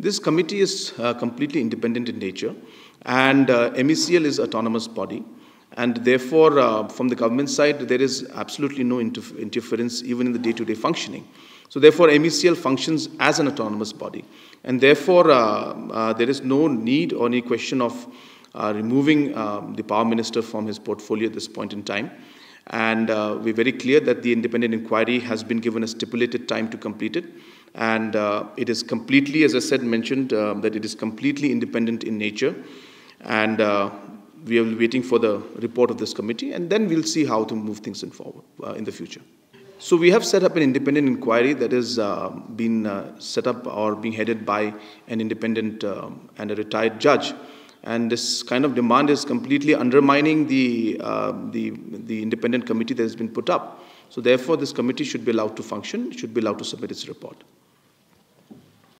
This committee is uh, completely independent in nature, and uh, MECL is autonomous body. And therefore, uh, from the government side, there is absolutely no interf interference even in the day-to-day -day functioning. So therefore, MECL functions as an autonomous body. And therefore, uh, uh, there is no need or any question of uh, removing the power minister from his portfolio at this point in time. And uh, we're very clear that the independent inquiry has been given a stipulated time to complete it. And uh, it is completely, as I said, mentioned uh, that it is completely independent in nature. And uh, we are waiting for the report of this committee, and then we'll see how to move things in forward uh, in the future. So we have set up an independent inquiry that has uh, been set up or being headed by an independent um, and a retired judge and this kind of demand is completely undermining the, uh, the, the independent committee that has been put up. So therefore, this committee should be allowed to function, should be allowed to submit its report.